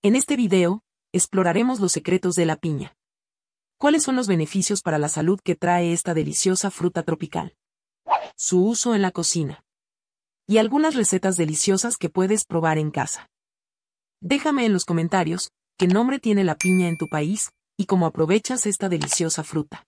En este video, exploraremos los secretos de la piña. ¿Cuáles son los beneficios para la salud que trae esta deliciosa fruta tropical? Su uso en la cocina. Y algunas recetas deliciosas que puedes probar en casa. Déjame en los comentarios qué nombre tiene la piña en tu país y cómo aprovechas esta deliciosa fruta.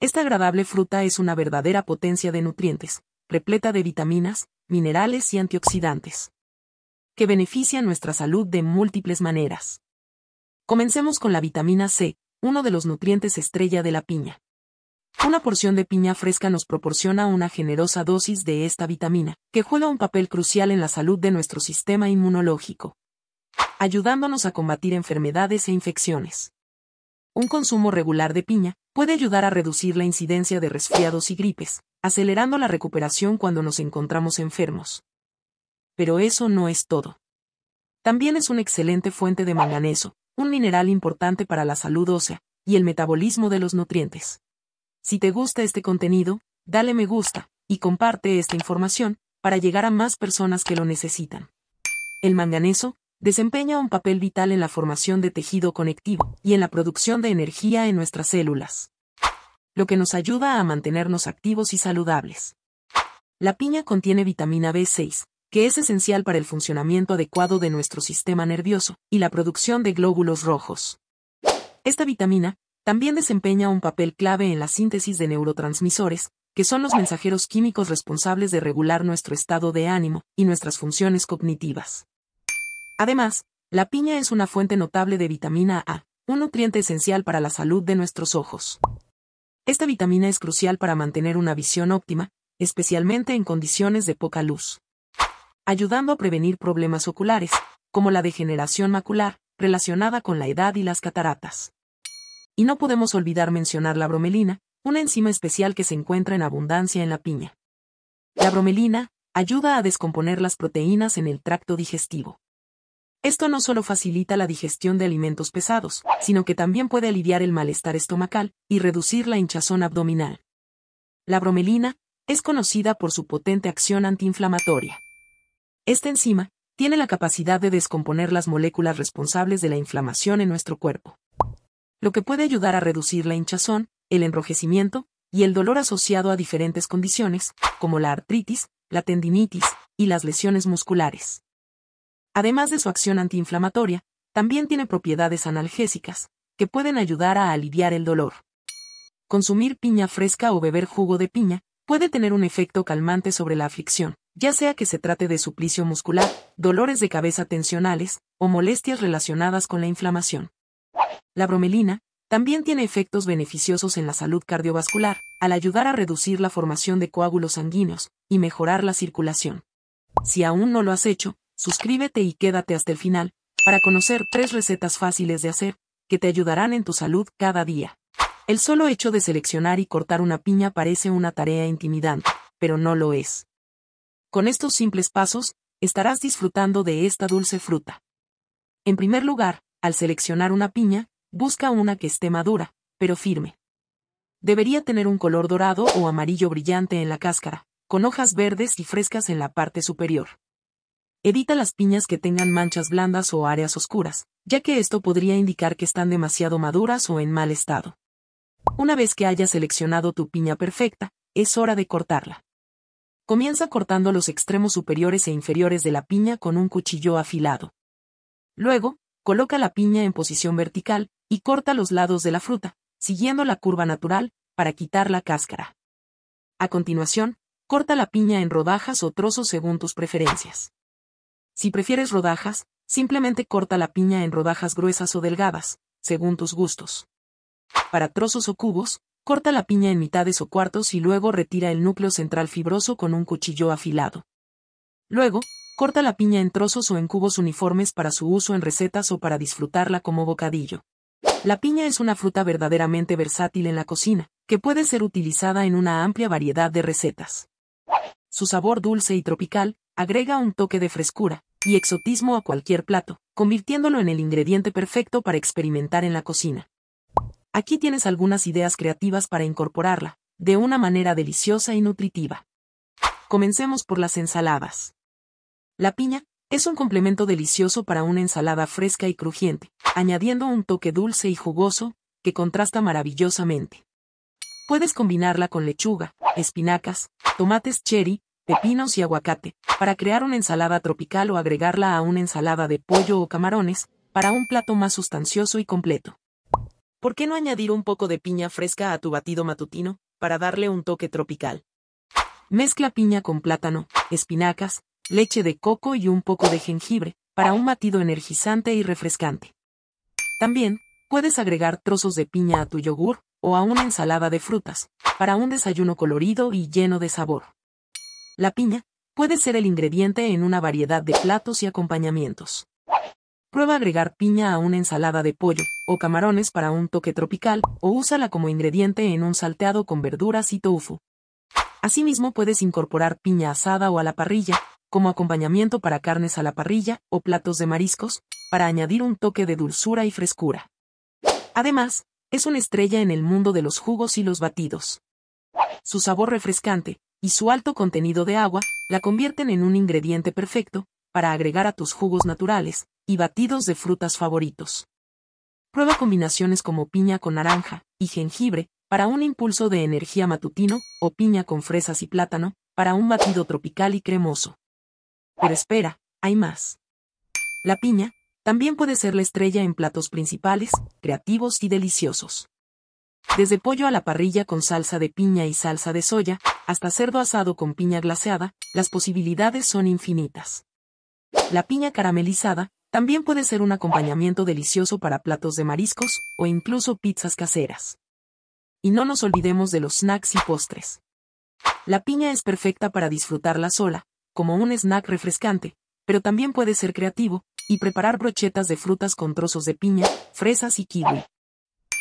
Esta agradable fruta es una verdadera potencia de nutrientes, repleta de vitaminas, minerales y antioxidantes que beneficia nuestra salud de múltiples maneras. Comencemos con la vitamina C, uno de los nutrientes estrella de la piña. Una porción de piña fresca nos proporciona una generosa dosis de esta vitamina, que juega un papel crucial en la salud de nuestro sistema inmunológico, ayudándonos a combatir enfermedades e infecciones. Un consumo regular de piña puede ayudar a reducir la incidencia de resfriados y gripes, acelerando la recuperación cuando nos encontramos enfermos pero eso no es todo. También es una excelente fuente de manganeso, un mineral importante para la salud ósea y el metabolismo de los nutrientes. Si te gusta este contenido, dale me gusta y comparte esta información para llegar a más personas que lo necesitan. El manganeso desempeña un papel vital en la formación de tejido conectivo y en la producción de energía en nuestras células, lo que nos ayuda a mantenernos activos y saludables. La piña contiene vitamina B6, que es esencial para el funcionamiento adecuado de nuestro sistema nervioso y la producción de glóbulos rojos. Esta vitamina también desempeña un papel clave en la síntesis de neurotransmisores, que son los mensajeros químicos responsables de regular nuestro estado de ánimo y nuestras funciones cognitivas. Además, la piña es una fuente notable de vitamina A, un nutriente esencial para la salud de nuestros ojos. Esta vitamina es crucial para mantener una visión óptima, especialmente en condiciones de poca luz ayudando a prevenir problemas oculares, como la degeneración macular, relacionada con la edad y las cataratas. Y no podemos olvidar mencionar la bromelina, una enzima especial que se encuentra en abundancia en la piña. La bromelina ayuda a descomponer las proteínas en el tracto digestivo. Esto no solo facilita la digestión de alimentos pesados, sino que también puede aliviar el malestar estomacal y reducir la hinchazón abdominal. La bromelina es conocida por su potente acción antiinflamatoria. Esta enzima tiene la capacidad de descomponer las moléculas responsables de la inflamación en nuestro cuerpo, lo que puede ayudar a reducir la hinchazón, el enrojecimiento y el dolor asociado a diferentes condiciones, como la artritis, la tendinitis y las lesiones musculares. Además de su acción antiinflamatoria, también tiene propiedades analgésicas, que pueden ayudar a aliviar el dolor. Consumir piña fresca o beber jugo de piña puede tener un efecto calmante sobre la aflicción, ya sea que se trate de suplicio muscular, dolores de cabeza tensionales o molestias relacionadas con la inflamación. La bromelina también tiene efectos beneficiosos en la salud cardiovascular, al ayudar a reducir la formación de coágulos sanguíneos y mejorar la circulación. Si aún no lo has hecho, suscríbete y quédate hasta el final, para conocer tres recetas fáciles de hacer, que te ayudarán en tu salud cada día. El solo hecho de seleccionar y cortar una piña parece una tarea intimidante, pero no lo es. Con estos simples pasos, estarás disfrutando de esta dulce fruta. En primer lugar, al seleccionar una piña, busca una que esté madura, pero firme. Debería tener un color dorado o amarillo brillante en la cáscara, con hojas verdes y frescas en la parte superior. Evita las piñas que tengan manchas blandas o áreas oscuras, ya que esto podría indicar que están demasiado maduras o en mal estado. Una vez que hayas seleccionado tu piña perfecta, es hora de cortarla. Comienza cortando los extremos superiores e inferiores de la piña con un cuchillo afilado. Luego, coloca la piña en posición vertical y corta los lados de la fruta, siguiendo la curva natural, para quitar la cáscara. A continuación, corta la piña en rodajas o trozos según tus preferencias. Si prefieres rodajas, simplemente corta la piña en rodajas gruesas o delgadas, según tus gustos. Para trozos o cubos, corta la piña en mitades o cuartos y luego retira el núcleo central fibroso con un cuchillo afilado. Luego, corta la piña en trozos o en cubos uniformes para su uso en recetas o para disfrutarla como bocadillo. La piña es una fruta verdaderamente versátil en la cocina, que puede ser utilizada en una amplia variedad de recetas. Su sabor dulce y tropical agrega un toque de frescura y exotismo a cualquier plato, convirtiéndolo en el ingrediente perfecto para experimentar en la cocina. Aquí tienes algunas ideas creativas para incorporarla, de una manera deliciosa y nutritiva. Comencemos por las ensaladas. La piña es un complemento delicioso para una ensalada fresca y crujiente, añadiendo un toque dulce y jugoso, que contrasta maravillosamente. Puedes combinarla con lechuga, espinacas, tomates cherry, pepinos y aguacate, para crear una ensalada tropical o agregarla a una ensalada de pollo o camarones, para un plato más sustancioso y completo. ¿Por qué no añadir un poco de piña fresca a tu batido matutino, para darle un toque tropical? Mezcla piña con plátano, espinacas, leche de coco y un poco de jengibre, para un batido energizante y refrescante. También, puedes agregar trozos de piña a tu yogur, o a una ensalada de frutas, para un desayuno colorido y lleno de sabor. La piña, puede ser el ingrediente en una variedad de platos y acompañamientos. Prueba agregar piña a una ensalada de pollo o camarones para un toque tropical o úsala como ingrediente en un salteado con verduras y tofu. Asimismo puedes incorporar piña asada o a la parrilla, como acompañamiento para carnes a la parrilla o platos de mariscos, para añadir un toque de dulzura y frescura. Además, es una estrella en el mundo de los jugos y los batidos. Su sabor refrescante y su alto contenido de agua la convierten en un ingrediente perfecto para agregar a tus jugos naturales, y batidos de frutas favoritos. Prueba combinaciones como piña con naranja y jengibre para un impulso de energía matutino o piña con fresas y plátano para un batido tropical y cremoso. Pero espera, hay más. La piña también puede ser la estrella en platos principales, creativos y deliciosos. Desde pollo a la parrilla con salsa de piña y salsa de soya, hasta cerdo asado con piña glaseada, las posibilidades son infinitas. La piña caramelizada también puede ser un acompañamiento delicioso para platos de mariscos o incluso pizzas caseras. Y no nos olvidemos de los snacks y postres. La piña es perfecta para disfrutarla sola, como un snack refrescante, pero también puede ser creativo y preparar brochetas de frutas con trozos de piña, fresas y kiwi.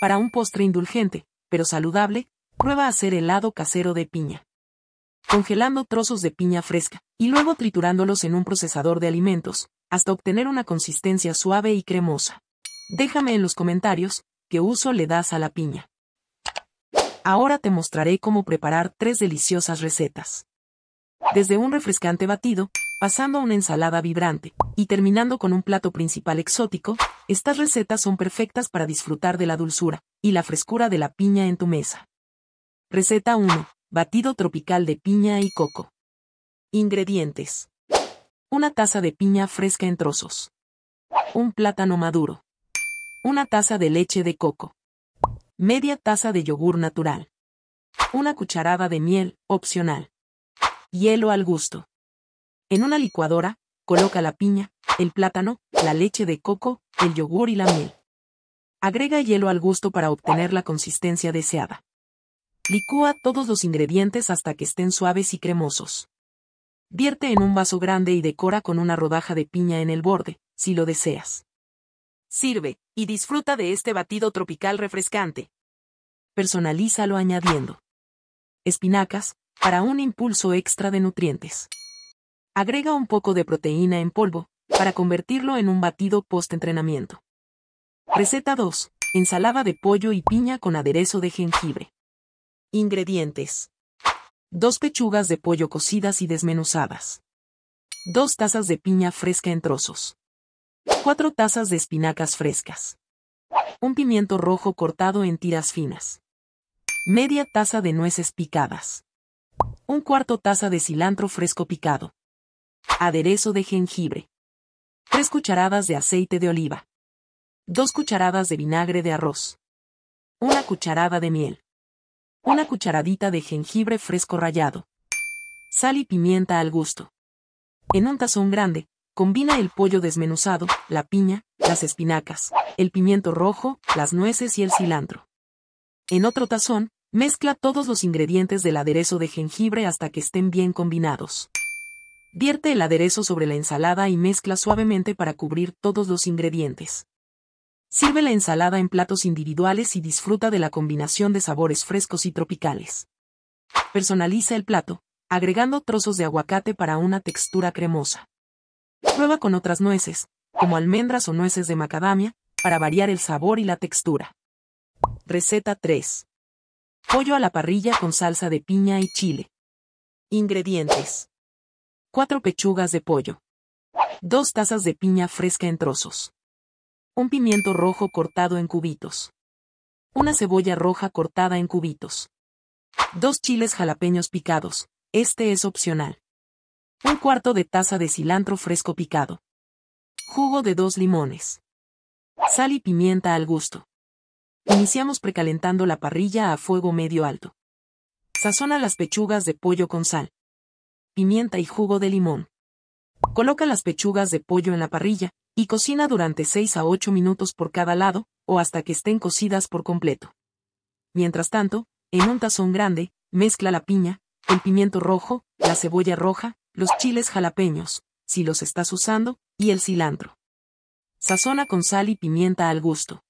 Para un postre indulgente, pero saludable, prueba a hacer helado casero de piña. Congelando trozos de piña fresca y luego triturándolos en un procesador de alimentos, hasta obtener una consistencia suave y cremosa. Déjame en los comentarios qué uso le das a la piña. Ahora te mostraré cómo preparar tres deliciosas recetas. Desde un refrescante batido, pasando a una ensalada vibrante, y terminando con un plato principal exótico, estas recetas son perfectas para disfrutar de la dulzura y la frescura de la piña en tu mesa. Receta 1. Batido tropical de piña y coco. Ingredientes. Una taza de piña fresca en trozos. Un plátano maduro. Una taza de leche de coco. Media taza de yogur natural. Una cucharada de miel, opcional. Hielo al gusto. En una licuadora, coloca la piña, el plátano, la leche de coco, el yogur y la miel. Agrega hielo al gusto para obtener la consistencia deseada. Licúa todos los ingredientes hasta que estén suaves y cremosos. Vierte en un vaso grande y decora con una rodaja de piña en el borde, si lo deseas. Sirve, y disfruta de este batido tropical refrescante. Personalízalo añadiendo espinacas, para un impulso extra de nutrientes. Agrega un poco de proteína en polvo, para convertirlo en un batido post-entrenamiento. Receta 2. Ensalada de pollo y piña con aderezo de jengibre. Ingredientes. 2 pechugas de pollo cocidas y desmenuzadas. 2 tazas de piña fresca en trozos. 4 tazas de espinacas frescas. Un pimiento rojo cortado en tiras finas. Media taza de nueces picadas. Un cuarto taza de cilantro fresco picado. Aderezo de jengibre. 3 cucharadas de aceite de oliva. 2 cucharadas de vinagre de arroz. Una cucharada de miel una cucharadita de jengibre fresco rallado, sal y pimienta al gusto. En un tazón grande, combina el pollo desmenuzado, la piña, las espinacas, el pimiento rojo, las nueces y el cilantro. En otro tazón, mezcla todos los ingredientes del aderezo de jengibre hasta que estén bien combinados. Vierte el aderezo sobre la ensalada y mezcla suavemente para cubrir todos los ingredientes. Sirve la ensalada en platos individuales y disfruta de la combinación de sabores frescos y tropicales. Personaliza el plato, agregando trozos de aguacate para una textura cremosa. Prueba con otras nueces, como almendras o nueces de macadamia, para variar el sabor y la textura. Receta 3. Pollo a la parrilla con salsa de piña y chile. Ingredientes. 4 pechugas de pollo. 2 tazas de piña fresca en trozos. Un pimiento rojo cortado en cubitos. Una cebolla roja cortada en cubitos. Dos chiles jalapeños picados, este es opcional. Un cuarto de taza de cilantro fresco picado. Jugo de dos limones. Sal y pimienta al gusto. Iniciamos precalentando la parrilla a fuego medio alto. Sazona las pechugas de pollo con sal, pimienta y jugo de limón. Coloca las pechugas de pollo en la parrilla, y cocina durante 6 a 8 minutos por cada lado, o hasta que estén cocidas por completo. Mientras tanto, en un tazón grande, mezcla la piña, el pimiento rojo, la cebolla roja, los chiles jalapeños, si los estás usando, y el cilantro. Sazona con sal y pimienta al gusto.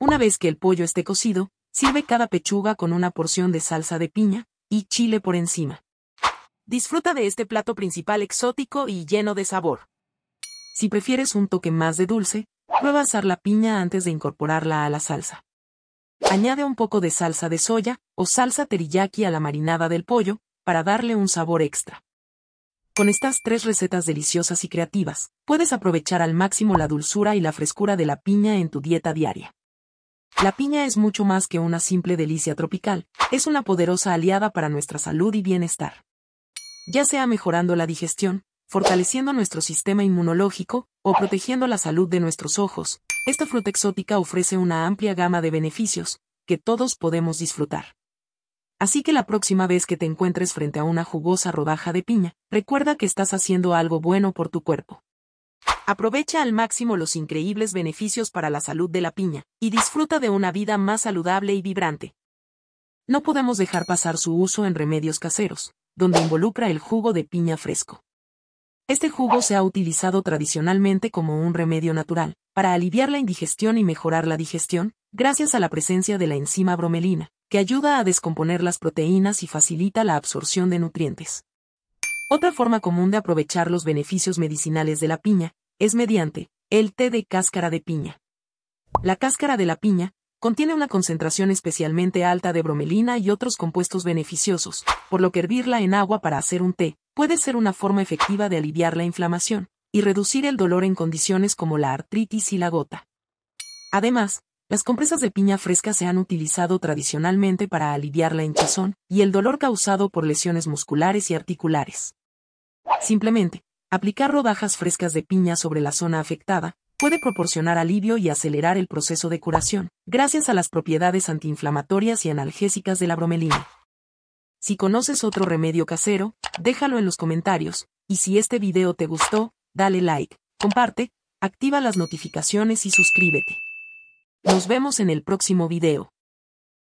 Una vez que el pollo esté cocido, sirve cada pechuga con una porción de salsa de piña y chile por encima. Disfruta de este plato principal exótico y lleno de sabor. Si prefieres un toque más de dulce, prueba asar la piña antes de incorporarla a la salsa. Añade un poco de salsa de soya o salsa teriyaki a la marinada del pollo para darle un sabor extra. Con estas tres recetas deliciosas y creativas, puedes aprovechar al máximo la dulzura y la frescura de la piña en tu dieta diaria. La piña es mucho más que una simple delicia tropical, es una poderosa aliada para nuestra salud y bienestar. Ya sea mejorando la digestión, fortaleciendo nuestro sistema inmunológico o protegiendo la salud de nuestros ojos. Esta fruta exótica ofrece una amplia gama de beneficios que todos podemos disfrutar. Así que la próxima vez que te encuentres frente a una jugosa rodaja de piña, recuerda que estás haciendo algo bueno por tu cuerpo. Aprovecha al máximo los increíbles beneficios para la salud de la piña, y disfruta de una vida más saludable y vibrante. No podemos dejar pasar su uso en remedios caseros, donde involucra el jugo de piña fresco. Este jugo se ha utilizado tradicionalmente como un remedio natural, para aliviar la indigestión y mejorar la digestión, gracias a la presencia de la enzima bromelina, que ayuda a descomponer las proteínas y facilita la absorción de nutrientes. Otra forma común de aprovechar los beneficios medicinales de la piña es mediante el té de cáscara de piña. La cáscara de la piña contiene una concentración especialmente alta de bromelina y otros compuestos beneficiosos, por lo que hervirla en agua para hacer un té puede ser una forma efectiva de aliviar la inflamación y reducir el dolor en condiciones como la artritis y la gota. Además, las compresas de piña fresca se han utilizado tradicionalmente para aliviar la hinchazón y el dolor causado por lesiones musculares y articulares. Simplemente, aplicar rodajas frescas de piña sobre la zona afectada puede proporcionar alivio y acelerar el proceso de curación, gracias a las propiedades antiinflamatorias y analgésicas de la bromelina. Si conoces otro remedio casero, déjalo en los comentarios, y si este video te gustó, dale like, comparte, activa las notificaciones y suscríbete. Nos vemos en el próximo video.